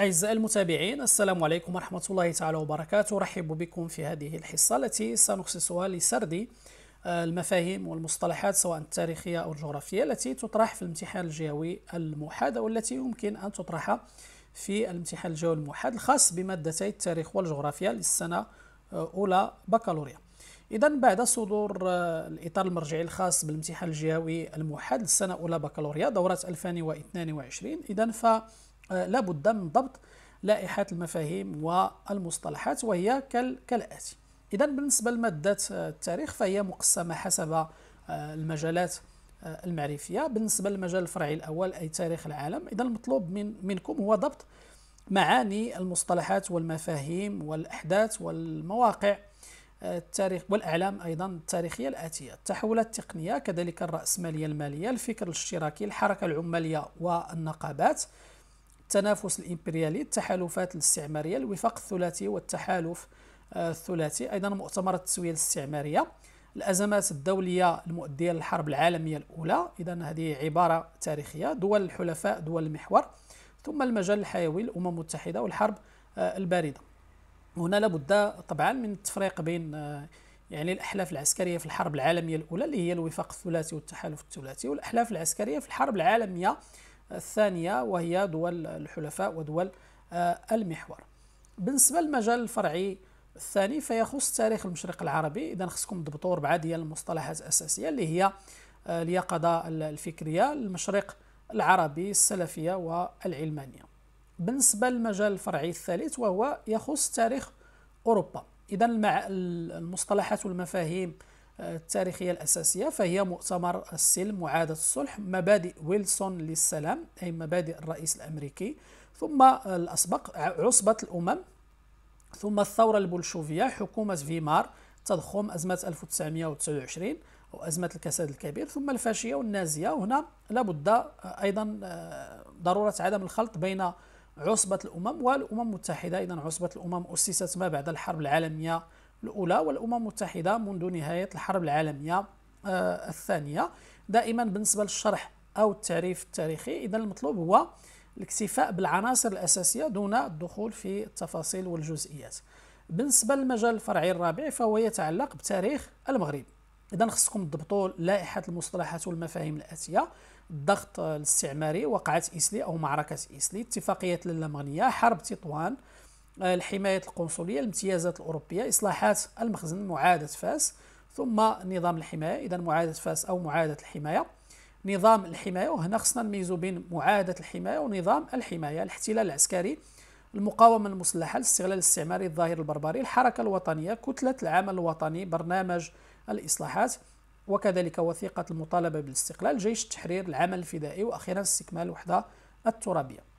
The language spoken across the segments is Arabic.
أعزائي المتابعين السلام عليكم ورحمة الله تعالى وبركاته أرحب بكم في هذه الحصة التي سنخصصها لسرد آه، المفاهيم والمصطلحات سواء التاريخية أو الجغرافية التي تطرح في الامتحان الجوي الموحد أو التي يمكن أن تطرح في الامتحان الجوي الموحد الخاص بمادتي التاريخ والجغرافيا للسنة آه، أولى بكالوريا إذا بعد صدور آه، الإطار المرجعي الخاص بالامتحان الجوي الموحد للسنة أولى بكالوريا دورة 2022 إذا ف لابد من ضبط لائحة المفاهيم والمصطلحات وهي كالآتي إذا بالنسبة لمادة آه، التاريخ فهي مقسمة حسب آه، المجالات آه، المعرفية بالنسبة للمجال الفرعي الأول أي تاريخ العالم إذا المطلوب من منكم هو ضبط معاني المصطلحات والمفاهيم والأحداث والمواقع التاريخ والأعلام أيضا التاريخية الآتية التحولات التقنية كذلك الرأسمالية المالية الفكر الاشتراكي الحركة العمالية والنقابات التنافس الإمبريالي التحالفات الاستعمارية الوفاق الثلاثي والتحالف آه، الثلاثي أيضا مؤتمر التسوية الاستعمارية الأزمات الدولية المؤدية للحرب العالمية الأولى إذا هذه عبارة تاريخية دول الحلفاء دول المحور ثم المجال الحيوي الأمم المتحدة والحرب آه، الباردة هنا لابد طبعا من التفريق بين آه، يعني الأحلاف العسكرية في الحرب العالمية الأولى اللي هي الوفاق الثلاثي والتحالف الثلاثي والأحلاف العسكرية في الحرب العالمية الثانية وهي دول الحلفاء ودول آه، المحور بالنسبة للمجال الفرعي الثاني فيخص تاريخ المشرق العربي إذا خصكم تضبطوا أربعة ديال المصطلحات الأساسية اللي هي آه، اليقظة الفكرية المشرق العربي السلفية والعلمانية بالنسبة للمجال الفرعي الثالث وهو يخص تاريخ أوروبا إذا المع... المصطلحات والمفاهيم التاريخية الأساسية فهي مؤتمر السلم وعادة الصلح مبادئ ويلسون للسلام أي مبادئ الرئيس الأمريكي ثم الأسبق عصبة الأمم ثم الثورة البولشوفية حكومة فيمار تضخم أزمة 1929 وأزمة الكساد الكبير ثم الفاشية والنازية وهنا لابد آه، أيضا آه، ضرورة عدم الخلط بين عصبة الأمم والأمم المتحدة إذا عصبة الأمم أسست ما بعد الحرب العالمية الأولى والأمم المتحدة منذ نهاية الحرب العالمية آه، الثانية دائما بالنسبة للشرح أو التعريف التاريخي إذا المطلوب هو الاكتفاء بالعناصر الأساسية دون الدخول في التفاصيل والجزئيات بالنسبة للمجال الفرعي الرابع فهو يتعلق بتاريخ المغرب إذا خصكم تضبطوا لائحة المصطلحات والمفاهيم الآتية الضغط الاستعماري وقعة إسلي أو معركة إسلي اتفاقية لالا حرب تطوان الحماية القنصلية الامتيازات الأوروبية إصلاحات المخزن معادة فاس ثم نظام الحماية إذا معادة فاس أو معادة الحماية نظام الحماية وهنا خصنا نميزو بين معادة الحماية ونظام الحماية الاحتلال العسكري المقاومة المسلحة الاستغلال الاستعماري الظاهر البربري الحركة الوطنية كتلة العمل الوطني برنامج الإصلاحات وكذلك وثيقة المطالبة بالاستقلال جيش التحرير العمل الفدائي وأخيرا استكمال الوحدة الترابية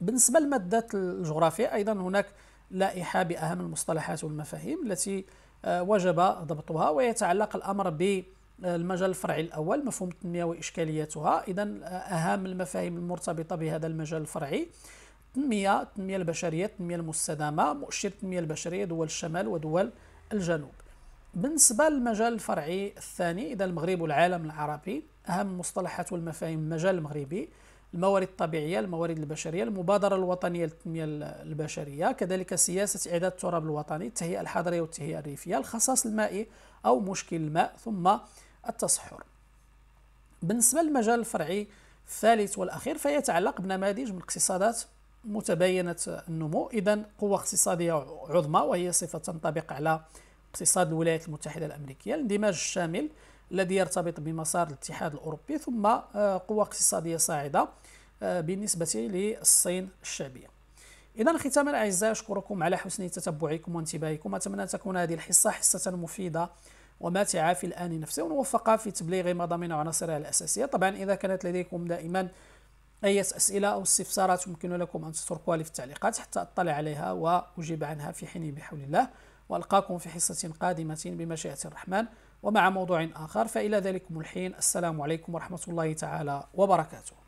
بالنسبة لمادة الجغرافيا أيضا هناك لائحة بأهم المصطلحات والمفاهيم التي آه، وجب ضبطها ويتعلق الأمر بالمجال آه، الفرعي الأول مفهوم التنمية وإشكالياتها إذا آه، أهم المفاهيم المرتبطة بهذا المجال الفرعي التنمية التنمية البشرية التنمية المستدامة مؤشر التنمية البشرية دول الشمال ودول الجنوب بالنسبة للمجال الفرعي الثاني إذا المغرب والعالم العربي أهم المصطلحات والمفاهيم المجال المغربي الموارد الطبيعية الموارد البشرية المبادرة الوطنية للتنمية البشرية كذلك سياسة إعداد التراب الوطني التهيئة الحضرية والتهيئة الريفية الخصاص المائي أو مشكل الماء ثم التصحر بالنسبة للمجال الفرعي الثالث والأخير فيتعلق بنماذج من اقتصادات متباينة النمو إذا قوة اقتصادية عظمى وهي صفة تنطبق على اقتصاد الولايات المتحدة الأمريكية الاندماج الشامل الذي يرتبط بمسار الاتحاد الأوروبي ثم آه، قوة اقتصادية صاعدة آه، بالنسبة للصين الشعبية إذا ختاما الأعزاء أشكركم على حسن تتبعكم وانتباهكم أتمنى أن تكون هذه الحصة حصة مفيدة وماتعة في الآن نفسه ونوفقها في تبليغ مضامين وعناصرها عناصرها الأساسية طبعا إذا كانت لديكم دائما أي أسئلة أو استفسارات يمكن لكم أن تتركوها لي في التعليقات حتى أطلع عليها وأجيب عنها في حين بحول الله والقاكم في حصه قادمه بمشيئه الرحمن ومع موضوع اخر فالى ذلك الحين السلام عليكم ورحمه الله تعالى وبركاته